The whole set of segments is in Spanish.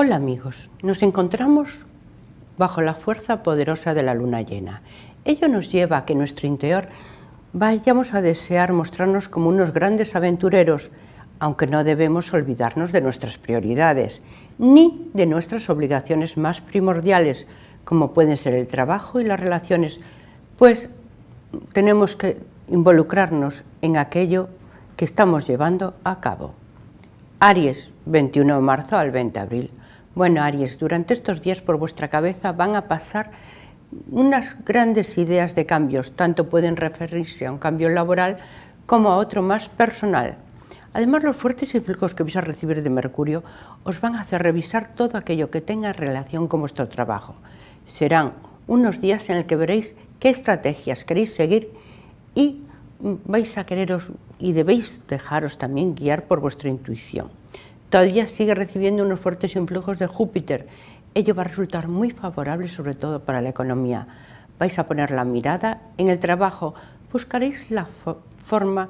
Hola amigos, nos encontramos bajo la fuerza poderosa de la luna llena. Ello nos lleva a que nuestro interior vayamos a desear mostrarnos como unos grandes aventureros, aunque no debemos olvidarnos de nuestras prioridades, ni de nuestras obligaciones más primordiales, como pueden ser el trabajo y las relaciones, pues tenemos que involucrarnos en aquello que estamos llevando a cabo. Aries, 21 de marzo al 20 de abril. Bueno, Aries, durante estos días por vuestra cabeza van a pasar unas grandes ideas de cambios, tanto pueden referirse a un cambio laboral como a otro más personal. Además, los fuertes influjos que vais a recibir de Mercurio os van a hacer revisar todo aquello que tenga relación con vuestro trabajo. Serán unos días en el que veréis qué estrategias queréis seguir y vais a quereros y debéis dejaros también guiar por vuestra intuición todavía sigue recibiendo unos fuertes influjos de Júpiter. Ello va a resultar muy favorable sobre todo para la economía. Vais a poner la mirada en el trabajo, buscaréis la forma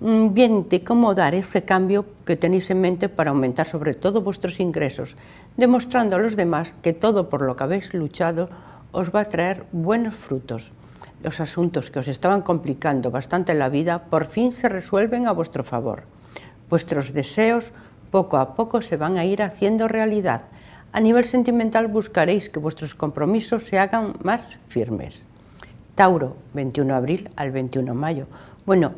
mm, bien de cómo dar ese cambio que tenéis en mente para aumentar sobre todo vuestros ingresos, demostrando a los demás que todo por lo que habéis luchado os va a traer buenos frutos. Los asuntos que os estaban complicando bastante la vida por fin se resuelven a vuestro favor. Vuestros deseos poco a poco se van a ir haciendo realidad. A nivel sentimental buscaréis que vuestros compromisos se hagan más firmes. Tauro, 21 de abril al 21 de mayo. Bueno,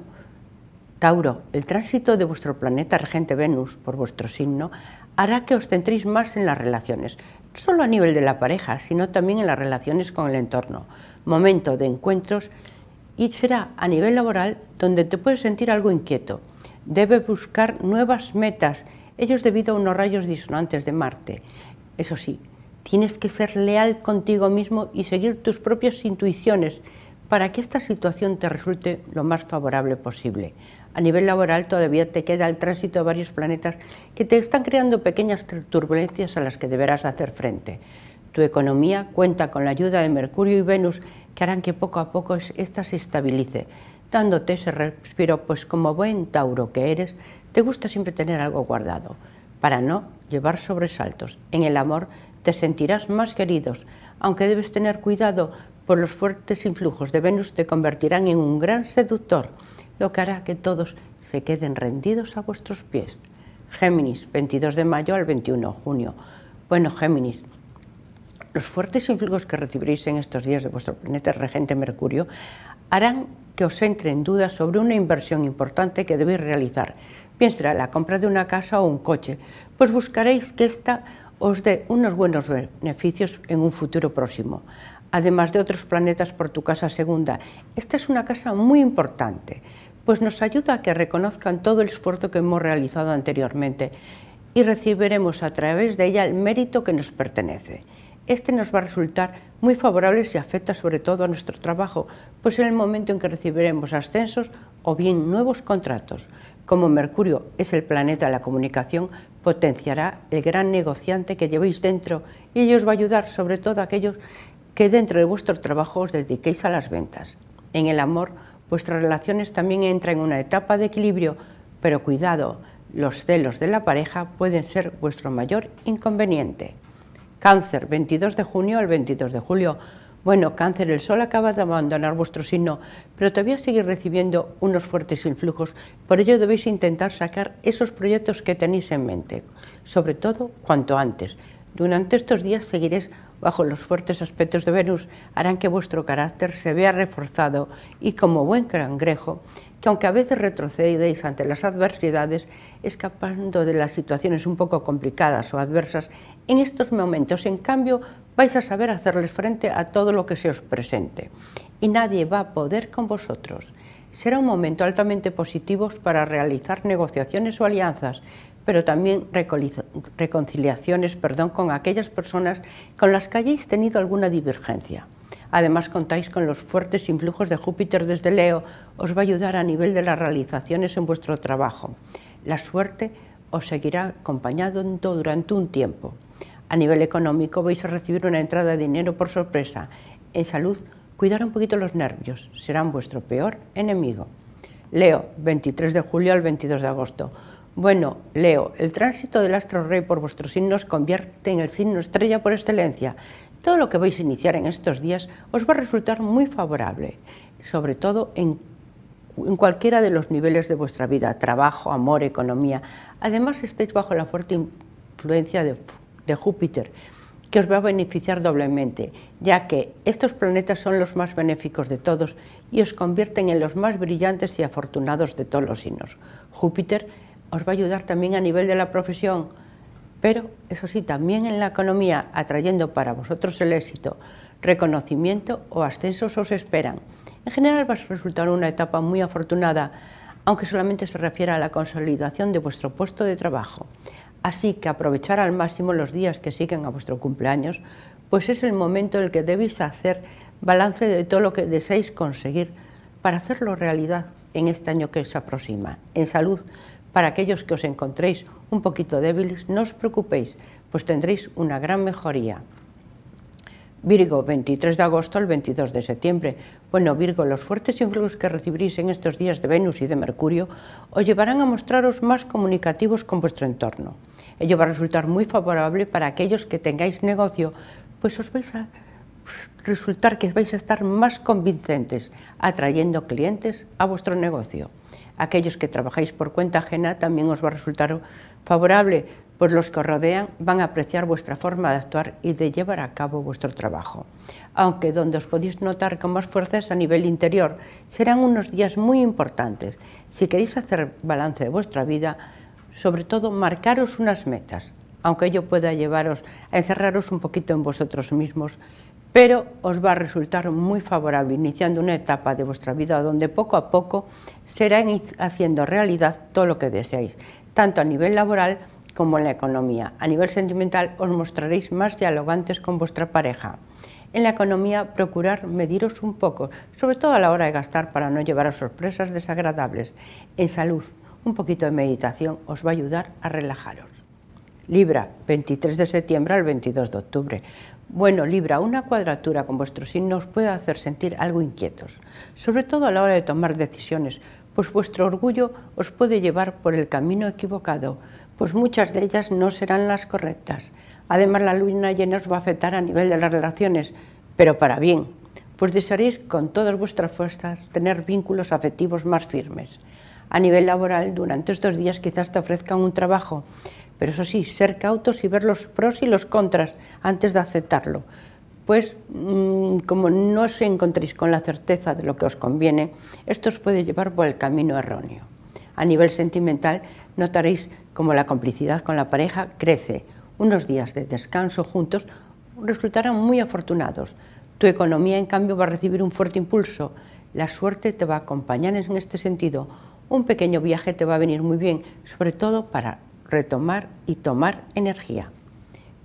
Tauro, el tránsito de vuestro planeta regente Venus por vuestro signo hará que os centréis más en las relaciones, no solo a nivel de la pareja, sino también en las relaciones con el entorno, momento de encuentros y será a nivel laboral donde te puedes sentir algo inquieto. Debes buscar nuevas metas ellos debido a unos rayos disonantes de Marte. Eso sí, tienes que ser leal contigo mismo y seguir tus propias intuiciones para que esta situación te resulte lo más favorable posible. A nivel laboral todavía te queda el tránsito de varios planetas que te están creando pequeñas turbulencias a las que deberás hacer frente. Tu economía cuenta con la ayuda de Mercurio y Venus que harán que poco a poco esta se estabilice dándote ese respiro, pues como buen Tauro que eres, te gusta siempre tener algo guardado para no llevar sobresaltos. En el amor te sentirás más queridos, aunque debes tener cuidado, por los fuertes influjos de Venus te convertirán en un gran seductor, lo que hará que todos se queden rendidos a vuestros pies. Géminis, 22 de mayo al 21 de junio. Bueno, Géminis, los fuertes influjos que recibiréis en estos días de vuestro planeta regente Mercurio harán que os en dudas sobre una inversión importante que debéis realizar, bien la compra de una casa o un coche, pues buscaréis que ésta os dé unos buenos beneficios en un futuro próximo, además de otros planetas por tu casa segunda. Esta es una casa muy importante, pues nos ayuda a que reconozcan todo el esfuerzo que hemos realizado anteriormente y recibiremos a través de ella el mérito que nos pertenece este nos va a resultar muy favorable si afecta sobre todo a nuestro trabajo, pues en el momento en que recibiremos ascensos o bien nuevos contratos. Como Mercurio es el planeta de la comunicación, potenciará el gran negociante que llevéis dentro y ello os va a ayudar sobre todo a aquellos que dentro de vuestro trabajo os dediquéis a las ventas. En el amor, vuestras relaciones también entran en una etapa de equilibrio, pero cuidado, los celos de la pareja pueden ser vuestro mayor inconveniente. Cáncer, 22 de junio al 22 de julio. Bueno, cáncer, el sol acaba de abandonar vuestro signo, pero todavía sigue recibiendo unos fuertes influjos, por ello debéis intentar sacar esos proyectos que tenéis en mente, sobre todo cuanto antes. Durante estos días seguiréis bajo los fuertes aspectos de Venus, harán que vuestro carácter se vea reforzado y como buen cangrejo, que aunque a veces retrocedéis ante las adversidades, escapando de las situaciones un poco complicadas o adversas, en estos momentos, en cambio, vais a saber hacerles frente a todo lo que se os presente y nadie va a poder con vosotros. Será un momento altamente positivo para realizar negociaciones o alianzas, pero también reconciliaciones perdón, con aquellas personas con las que hayáis tenido alguna divergencia. Además contáis con los fuertes influjos de Júpiter desde Leo, os va a ayudar a nivel de las realizaciones en vuestro trabajo. La suerte os seguirá acompañando durante un tiempo a nivel económico, vais a recibir una entrada de dinero por sorpresa. En salud, cuidar un poquito los nervios, serán vuestro peor enemigo. Leo, 23 de julio al 22 de agosto. Bueno, Leo, el tránsito del astro rey por vuestros signos convierte en el signo estrella por excelencia. Todo lo que vais a iniciar en estos días os va a resultar muy favorable, sobre todo en cualquiera de los niveles de vuestra vida, trabajo, amor, economía. Además, estéis bajo la fuerte influencia de de Júpiter, que os va a beneficiar doblemente, ya que estos planetas son los más benéficos de todos y os convierten en los más brillantes y afortunados de todos los signos. Júpiter os va a ayudar también a nivel de la profesión, pero eso sí, también en la economía, atrayendo para vosotros el éxito, reconocimiento o ascensos os esperan. En general va a resultar una etapa muy afortunada, aunque solamente se refiera a la consolidación de vuestro puesto de trabajo. Así que aprovechar al máximo los días que siguen a vuestro cumpleaños, pues es el momento en el que debéis hacer balance de todo lo que deseáis conseguir para hacerlo realidad en este año que se aproxima. En salud, para aquellos que os encontréis un poquito débiles, no os preocupéis, pues tendréis una gran mejoría. Virgo, 23 de agosto al 22 de septiembre. Bueno, Virgo, los fuertes influjos que recibiréis en estos días de Venus y de Mercurio os llevarán a mostraros más comunicativos con vuestro entorno. Ello va a resultar muy favorable para aquellos que tengáis negocio, pues os vais a pues, resultar que vais a estar más convincentes atrayendo clientes a vuestro negocio. Aquellos que trabajáis por cuenta ajena también os va a resultar favorable, pues los que os rodean van a apreciar vuestra forma de actuar y de llevar a cabo vuestro trabajo. Aunque donde os podéis notar con más fuerzas a nivel interior, serán unos días muy importantes. Si queréis hacer balance de vuestra vida, sobre todo marcaros unas metas, aunque ello pueda llevaros a encerraros un poquito en vosotros mismos, pero os va a resultar muy favorable iniciando una etapa de vuestra vida donde poco a poco serán haciendo realidad todo lo que deseáis, tanto a nivel laboral como en la economía. A nivel sentimental os mostraréis más dialogantes con vuestra pareja. En la economía, procurar mediros un poco, sobre todo a la hora de gastar para no llevar sorpresas desagradables. En salud, un poquito de meditación os va a ayudar a relajaros. Libra, 23 de septiembre al 22 de octubre. Bueno, Libra, una cuadratura con vuestros signo puede hacer sentir algo inquietos, sobre todo a la hora de tomar decisiones, pues vuestro orgullo os puede llevar por el camino equivocado, pues muchas de ellas no serán las correctas. Además, la luna llena os va a afectar a nivel de las relaciones, pero para bien, pues desearéis con todas vuestras fuerzas tener vínculos afectivos más firmes a nivel laboral durante estos días quizás te ofrezcan un trabajo. Pero eso sí, ser cautos y ver los pros y los contras antes de aceptarlo. Pues mm, como no os encontréis con la certeza de lo que os conviene, esto os puede llevar por el camino erróneo. A nivel sentimental, notaréis como la complicidad con la pareja crece. Unos días de descanso juntos resultarán muy afortunados. Tu economía, en cambio, va a recibir un fuerte impulso. La suerte te va a acompañar en este sentido un pequeño viaje te va a venir muy bien, sobre todo para retomar y tomar energía.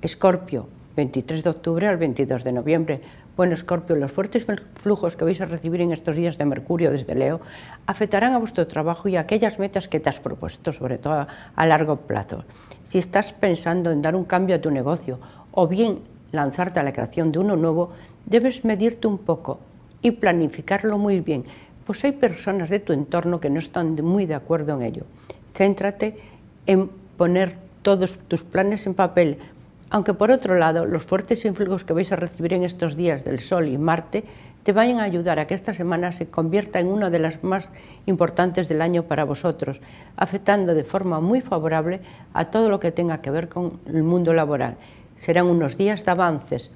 Escorpio, 23 de octubre al 22 de noviembre. Bueno, Escorpio, los fuertes flujos que vais a recibir en estos días de Mercurio desde Leo afectarán a vuestro trabajo y a aquellas metas que te has propuesto, sobre todo a largo plazo. Si estás pensando en dar un cambio a tu negocio o bien lanzarte a la creación de uno nuevo, debes medirte un poco y planificarlo muy bien pues hay personas de tu entorno que no están muy de acuerdo en ello. Céntrate en poner todos tus planes en papel, aunque por otro lado los fuertes influjos que vais a recibir en estos días del Sol y Marte te vayan a ayudar a que esta semana se convierta en una de las más importantes del año para vosotros, afectando de forma muy favorable a todo lo que tenga que ver con el mundo laboral. Serán unos días de avances,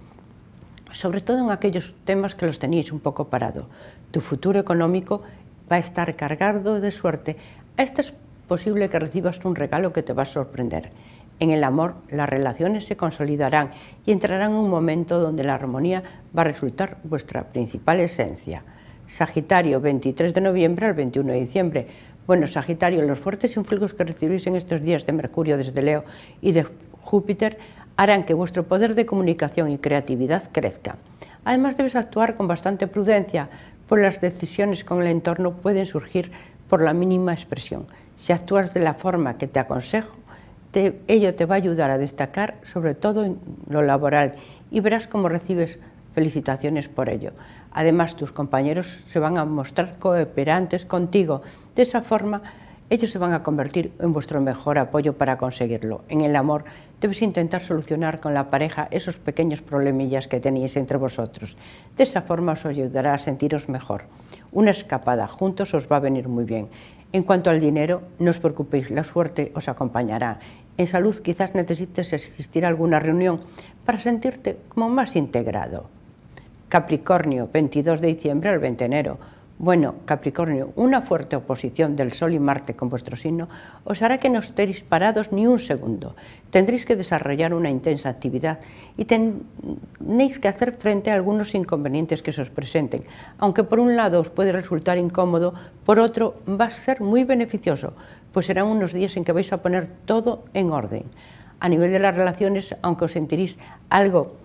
sobre todo en aquellos temas que los tenéis un poco parados, tu futuro económico va a estar cargado de suerte. Esto es posible que recibas un regalo que te va a sorprender. En el amor, las relaciones se consolidarán y entrarán en un momento donde la armonía va a resultar vuestra principal esencia. Sagitario, 23 de noviembre al 21 de diciembre. Bueno, Sagitario, los fuertes influjos que recibís en estos días de Mercurio desde Leo y de Júpiter harán que vuestro poder de comunicación y creatividad crezca. Además, debes actuar con bastante prudencia, pues las decisiones con el entorno pueden surgir por la mínima expresión. Si actúas de la forma que te aconsejo, ello te va a ayudar a destacar, sobre todo en lo laboral, y verás cómo recibes felicitaciones por ello. Además, tus compañeros se van a mostrar cooperantes contigo. De esa forma, ellos se van a convertir en vuestro mejor apoyo para conseguirlo. En el amor debes intentar solucionar con la pareja esos pequeños problemillas que tenéis entre vosotros. De esa forma os ayudará a sentiros mejor. Una escapada juntos os va a venir muy bien. En cuanto al dinero, no os preocupéis, la suerte os acompañará. En salud quizás necesites asistir a alguna reunión para sentirte como más integrado. Capricornio, 22 de diciembre al 20 de enero. Bueno, Capricornio, una fuerte oposición del Sol y Marte con vuestro signo os hará que no estéis parados ni un segundo. Tendréis que desarrollar una intensa actividad y tenéis que hacer frente a algunos inconvenientes que se os presenten. Aunque por un lado os puede resultar incómodo, por otro va a ser muy beneficioso, pues serán unos días en que vais a poner todo en orden. A nivel de las relaciones, aunque os sentiréis algo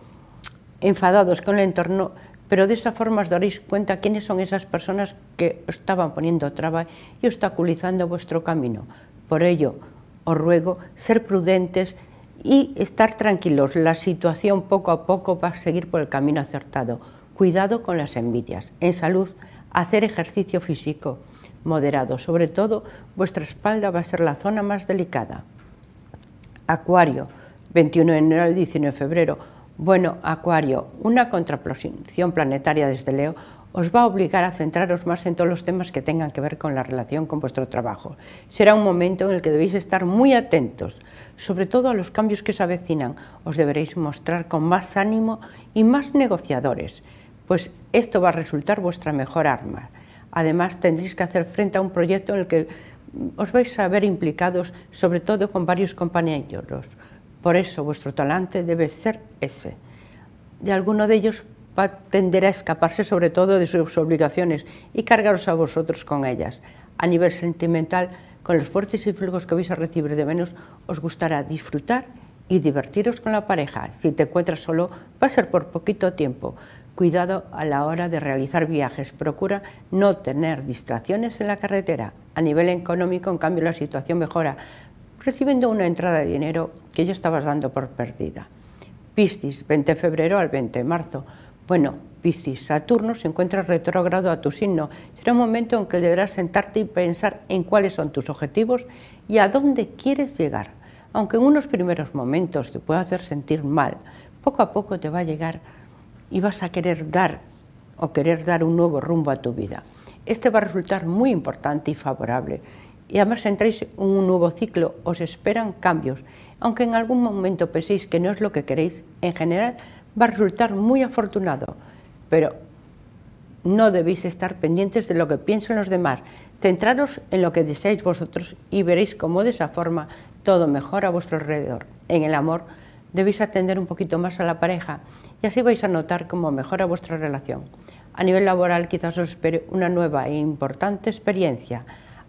enfadados con el entorno, pero de esa forma os daréis cuenta quiénes son esas personas que estaban poniendo traba y obstaculizando vuestro camino. Por ello, os ruego ser prudentes y estar tranquilos. La situación poco a poco va a seguir por el camino acertado. Cuidado con las envidias. En salud, hacer ejercicio físico moderado. Sobre todo, vuestra espalda va a ser la zona más delicada. Acuario, 21 de enero al 19 de febrero bueno, Acuario, una contraposición planetaria desde Leo os va a obligar a centraros más en todos los temas que tengan que ver con la relación con vuestro trabajo. Será un momento en el que debéis estar muy atentos, sobre todo a los cambios que se avecinan. Os deberéis mostrar con más ánimo y más negociadores, pues esto va a resultar vuestra mejor arma. Además, tendréis que hacer frente a un proyecto en el que os vais a ver implicados, sobre todo con varios compañeros por eso vuestro talante debe ser ese. De alguno de ellos va a escaparse sobre todo de sus obligaciones y cargaros a vosotros con ellas. A nivel sentimental, con los fuertes influjos que vais a recibir de menos, os gustará disfrutar y divertiros con la pareja. Si te encuentras solo, va a ser por poquito tiempo. Cuidado a la hora de realizar viajes. Procura no tener distracciones en la carretera. A nivel económico, en cambio, la situación mejora recibiendo una entrada de dinero que ya estabas dando por perdida. Piscis, 20 de febrero al 20 de marzo. Bueno, Piscis, Saturno se encuentra retrógrado a tu signo. Será un momento en que deberás sentarte y pensar en cuáles son tus objetivos y a dónde quieres llegar. Aunque en unos primeros momentos te pueda hacer sentir mal, poco a poco te va a llegar y vas a querer dar o querer dar un nuevo rumbo a tu vida. Este va a resultar muy importante y favorable y además entráis en un nuevo ciclo, os esperan cambios. Aunque en algún momento penséis que no es lo que queréis, en general va a resultar muy afortunado, pero no debéis estar pendientes de lo que piensan los demás. Centraros en lo que deseáis vosotros y veréis cómo de esa forma todo mejora a vuestro alrededor. En el amor debéis atender un poquito más a la pareja y así vais a notar cómo mejora vuestra relación. A nivel laboral quizás os espere una nueva e importante experiencia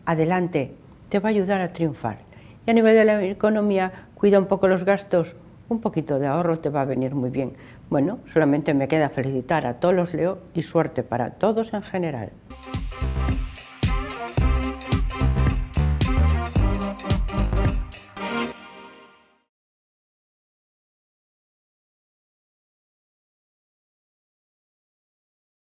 adelante, te va a ayudar a triunfar. Y a nivel de la economía, cuida un poco los gastos, un poquito de ahorro te va a venir muy bien. Bueno, solamente me queda felicitar a todos los Leo y suerte para todos en general.